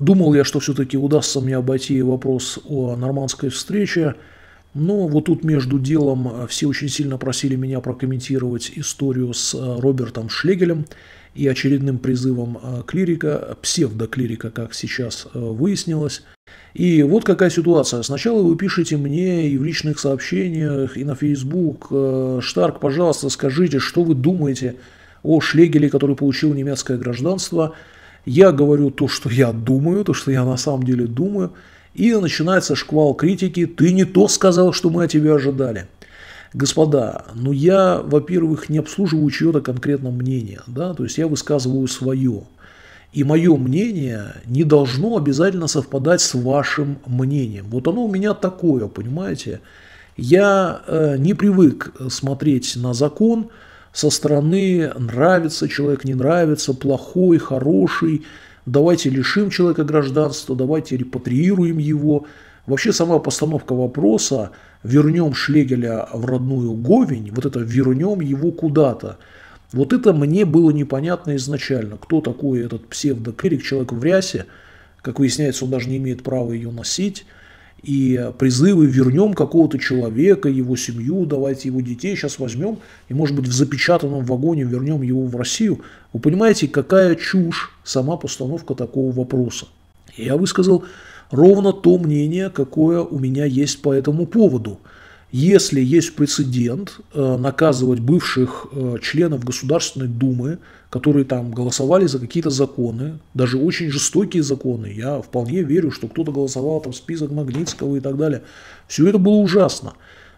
Думал я, что все-таки удастся мне обойти вопрос о нормандской встрече, но вот тут между делом э, все очень сильно просили меня прокомментировать историю с э, Робертом Шлегелем и очередным призывом э, клирика, псевдоклирика, как сейчас выяснилось. И вот какая ситуация. Сначала вы пишете мне и в личных сообщениях, и на Facebook, Штарк, пожалуйста, скажите, что вы думаете о Шлегеле, который получил немецкое гражданство – я говорю то, что я думаю, то, что я на самом деле думаю, и начинается шквал критики «ты не то сказал, что мы от тебя ожидали». Господа, ну я, во-первых, не обслуживаю чье-то конкретное мнение, да, то есть я высказываю свое. И мое мнение не должно обязательно совпадать с вашим мнением. Вот оно у меня такое, понимаете? Я э, не привык смотреть на закон, со стороны нравится человек, не нравится, плохой, хороший, давайте лишим человека гражданства, давайте репатриируем его. Вообще сама постановка вопроса «вернем Шлегеля в родную Говень», вот это «вернем его куда-то», вот это мне было непонятно изначально, кто такой этот псевдокрик, человек в рясе, как выясняется, он даже не имеет права ее носить, и призывы вернем какого-то человека, его семью, давайте его детей сейчас возьмем и, может быть, в запечатанном вагоне вернем его в Россию. Вы понимаете, какая чушь сама постановка такого вопроса. Я высказал ровно то мнение, какое у меня есть по этому поводу – если есть прецедент, э, наказывать бывших э, членов Государственной Думы, которые там голосовали за какие-то законы, даже очень жестокие законы. Я вполне верю, что кто-то голосовал там список Магнитского и так далее. Все это было ужасно.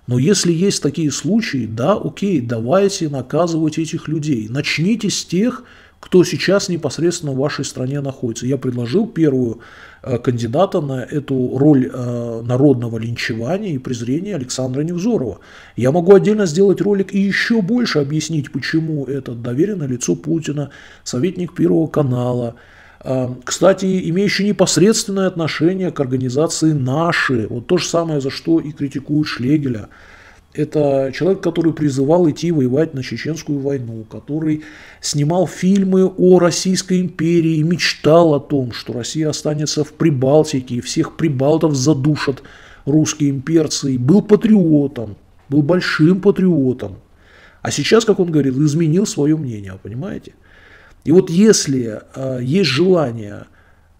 Но если есть такие случаи, да, окей, давайте наказывать этих людей. Начните с тех, кто сейчас непосредственно в вашей стране находится. Я предложил первую э, кандидата на эту роль э, народного линчевания и презрения Александра Невзорова. Я могу отдельно сделать ролик и еще больше объяснить, почему этот доверенное лицо Путина, советник Первого канала, э, кстати, имеющий непосредственное отношение к организации «Наши», вот то же самое, за что и критикуют Шлегеля – это человек, который призывал идти воевать на Чеченскую войну, который снимал фильмы о Российской империи и мечтал о том, что Россия останется в Прибалтике, и всех прибалтов задушат русские имперцы, был патриотом, был большим патриотом. А сейчас, как он говорил, изменил свое мнение, понимаете? И вот если э, есть желание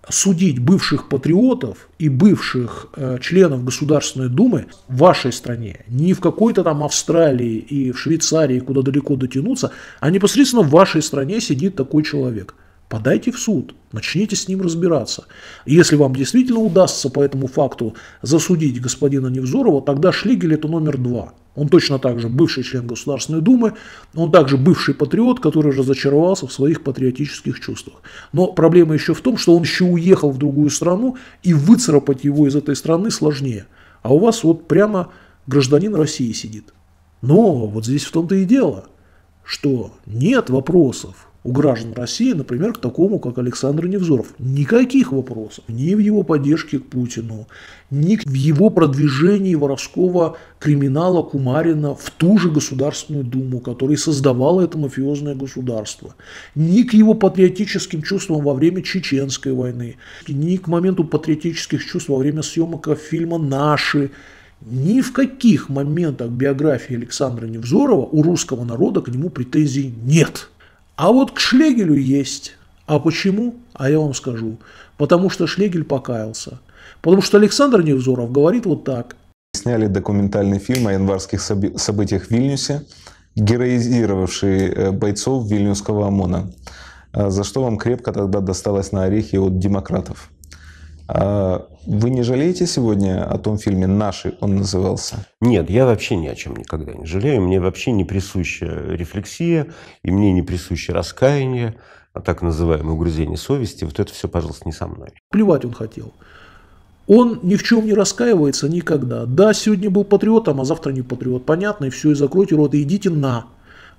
судить бывших патриотов и бывших э, членов Государственной Думы в вашей стране, не в какой-то там Австралии и в Швейцарии, куда далеко дотянуться, а непосредственно в вашей стране сидит такой человек подайте в суд, начните с ним разбираться. Если вам действительно удастся по этому факту засудить господина Невзорова, тогда Шлигель это номер два. Он точно так же бывший член Государственной Думы, он также бывший патриот, который разочаровался в своих патриотических чувствах. Но проблема еще в том, что он еще уехал в другую страну, и выцарапать его из этой страны сложнее. А у вас вот прямо гражданин России сидит. Но вот здесь в том-то и дело – что нет вопросов у граждан России, например, к такому, как Александр Невзоров. Никаких вопросов ни в его поддержке к Путину, ни в его продвижении воровского криминала Кумарина в ту же Государственную Думу, которая создавала это мафиозное государство, ни к его патриотическим чувствам во время Чеченской войны, ни к моменту патриотических чувств во время съемок фильма «Наши», ни в каких моментах биографии Александра Невзорова у русского народа к нему претензий нет. А вот к Шлегелю есть. А почему? А я вам скажу. Потому что Шлегель покаялся. Потому что Александр Невзоров говорит вот так. Сняли документальный фильм о январских событиях в Вильнюсе, героизировавший э, бойцов Вильнюсского ОМОНа, а за что вам крепко тогда досталось на орехи от демократов. А вы не жалеете сегодня о том фильме «Наши» он назывался? Нет, я вообще ни о чем никогда не жалею. Мне вообще не присуща рефлексия, и мне не присуще раскаяние, а так называемое угрызение совести. Вот это все, пожалуйста, не со мной. Плевать он хотел. Он ни в чем не раскаивается никогда. Да, сегодня был патриотом, а завтра не патриот. Понятно, и все, и закройте рот, и идите на.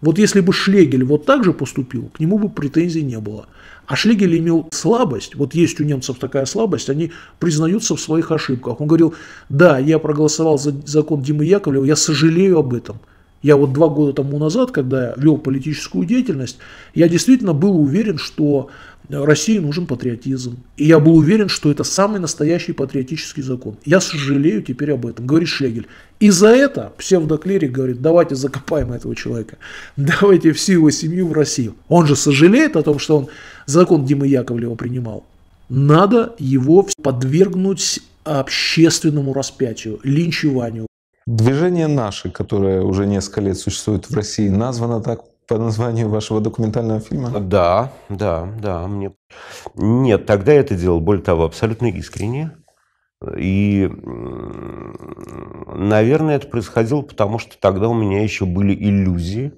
Вот если бы Шлегель вот так же поступил, к нему бы претензий не было. А Шлегель имел слабость, вот есть у немцев такая слабость, они признаются в своих ошибках. Он говорил, да, я проголосовал за закон Димы Яковлева, я сожалею об этом. Я вот два года тому назад, когда вел политическую деятельность, я действительно был уверен, что России нужен патриотизм. И я был уверен, что это самый настоящий патриотический закон. Я сожалею теперь об этом, говорит Шлегель. И за это псевдоклерик говорит, давайте закопаем этого человека. Давайте всю его семью в Россию. Он же сожалеет о том, что он закон Димы Яковлева принимал. Надо его подвергнуть общественному распятию, линчеванию. Движение «Наши», которое уже несколько лет существует в России, названо так по названию вашего документального фильма? Да, да, да. Мне... Нет, тогда я это делал, более того, абсолютно искренне. И, наверное, это происходило, потому что тогда у меня еще были иллюзии.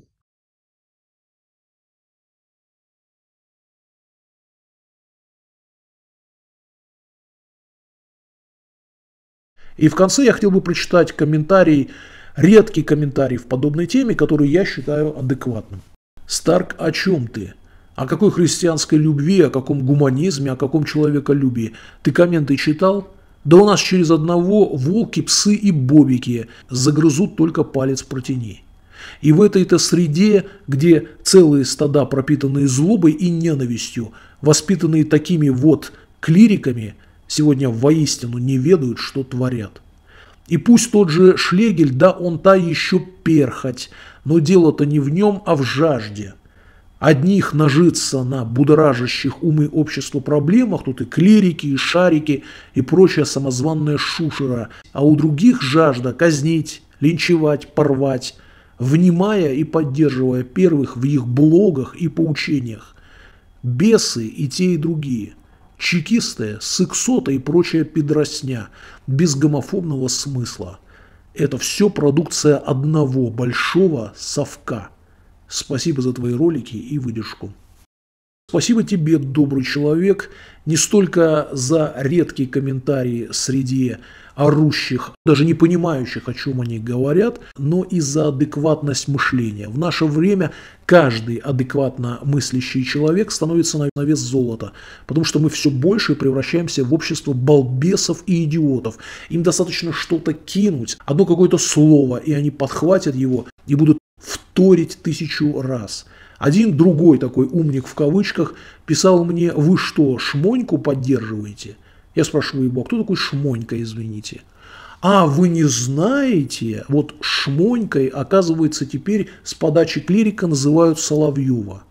И в конце я хотел бы прочитать комментарий Редкий комментарий в подобной теме, который я считаю адекватным. Старк, о чем ты? О какой христианской любви, о каком гуманизме, о каком человеколюбии? Ты комменты читал? Да у нас через одного волки, псы и бобики загрызут только палец протяни. И в этой-то среде, где целые стада, пропитанные злобой и ненавистью, воспитанные такими вот клириками, сегодня воистину не ведают, что творят. И пусть тот же Шлегель, да он та еще перхоть, но дело-то не в нем, а в жажде. Одних нажиться на будоражащих умы общества проблемах, тут и клирики, и шарики, и прочая самозванная шушера, а у других жажда казнить, линчевать, порвать, внимая и поддерживая первых в их блогах и поучениях. Бесы и те, и другие – чекистая, сексота и прочая педросня, без гомофобного смысла. Это все продукция одного большого совка. Спасибо за твои ролики и выдержку. Спасибо тебе, добрый человек, не столько за редкие комментарии среди орущих, даже не понимающих, о чем они говорят, но и за адекватность мышления. В наше время каждый адекватно мыслящий человек становится на вес золота, потому что мы все больше превращаемся в общество балбесов и идиотов. Им достаточно что-то кинуть, одно какое-то слово, и они подхватят его и будут вторить тысячу раз. Один другой такой умник в кавычках писал мне «Вы что, шмоньку поддерживаете?» Я спрашиваю его, а кто такой Шмонька, извините? А, вы не знаете? Вот Шмонькой, оказывается, теперь с подачи клирика называют Соловьева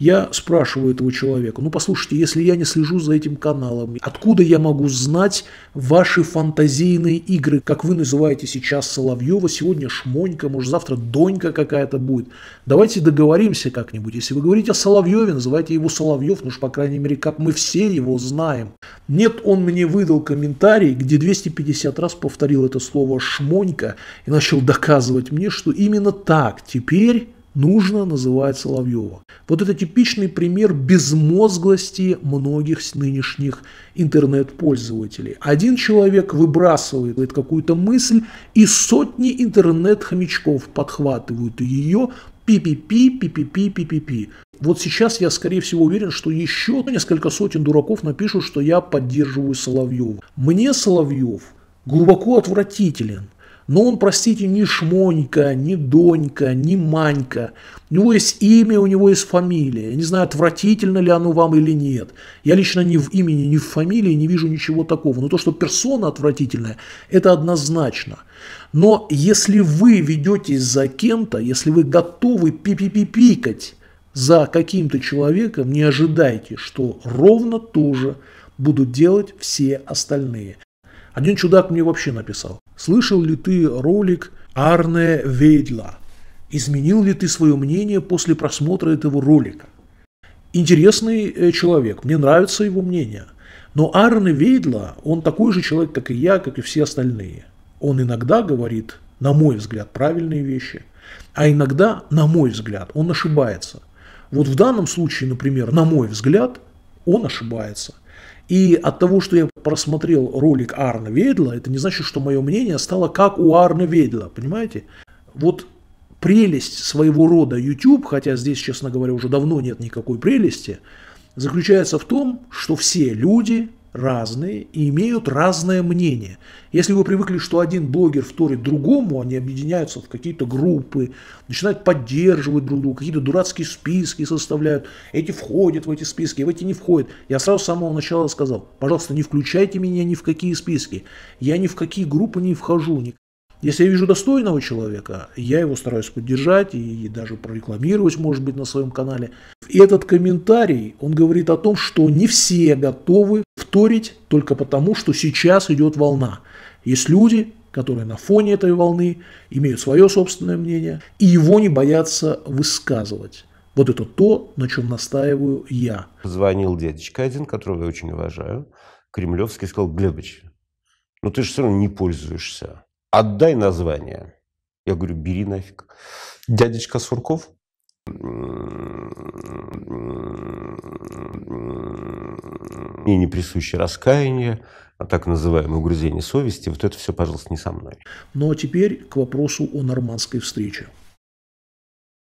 я спрашиваю этого человека, ну послушайте, если я не слежу за этим каналом, откуда я могу знать ваши фантазийные игры, как вы называете сейчас Соловьева, сегодня Шмонька, может завтра Донька какая-то будет. Давайте договоримся как-нибудь. Если вы говорите о Соловьеве, называйте его Соловьев, ну уж по крайней мере, как мы все его знаем. Нет, он мне выдал комментарий, где 250 раз повторил это слово «шмонька» и начал доказывать мне, что именно так теперь нужно называет Соловьева. Вот это типичный пример безмозглости многих нынешних интернет-пользователей. Один человек выбрасывает какую-то мысль, и сотни интернет-хомячков подхватывают ее, пи-пи-пи, пи-пи-пи, пи-пи-пи. Вот сейчас я, скорее всего, уверен, что еще несколько сотен дураков напишут, что я поддерживаю Соловьева. Мне Соловьев глубоко отвратителен – но он, простите, не Шмонька, не Донька, не Манька. У него есть имя, у него есть фамилия. Я не знаю, отвратительно ли оно вам или нет. Я лично ни в имени, ни в фамилии не вижу ничего такого. Но то, что персона отвратительная, это однозначно. Но если вы ведетесь за кем-то, если вы готовы пипи-пипикать за каким-то человеком, не ожидайте, что ровно то же будут делать все остальные. Один чудак мне вообще написал. Слышал ли ты ролик Арне Вейдла? Изменил ли ты свое мнение после просмотра этого ролика? Интересный э, человек, мне нравится его мнение. Но Арне Вейдла, он такой же человек, как и я, как и все остальные. Он иногда говорит, на мой взгляд, правильные вещи, а иногда, на мой взгляд, он ошибается. Вот в данном случае, например, на мой взгляд, он ошибается. И от того, что я просмотрел ролик Арна Ведла, это не значит, что мое мнение стало как у Арна Ведла, понимаете? Вот прелесть своего рода YouTube, хотя здесь, честно говоря, уже давно нет никакой прелести, заключается в том, что все люди разные и имеют разное мнение. Если вы привыкли, что один блогер вторит другому, они объединяются в какие-то группы, начинают поддерживать друг друга, какие-то дурацкие списки составляют, эти входят в эти списки, в эти не входят. Я сразу с самого начала сказал, пожалуйста, не включайте меня ни в какие списки, я ни в какие группы не вхожу, ни. Если я вижу достойного человека, я его стараюсь поддержать и даже прорекламировать, может быть, на своем канале. И этот комментарий, он говорит о том, что не все готовы вторить только потому, что сейчас идет волна. Есть люди, которые на фоне этой волны имеют свое собственное мнение, и его не боятся высказывать. Вот это то, на чем настаиваю я. Звонил дядечка один, которого я очень уважаю, кремлевский, сказал, Глебович. ну ты же все равно не пользуешься отдай название. Я говорю, бери нафиг. Дядечка Сурков и не присуще раскаяние, а так называемое угрызение совести, вот это все, пожалуйста, не со мной. Ну а теперь к вопросу о нормандской встрече.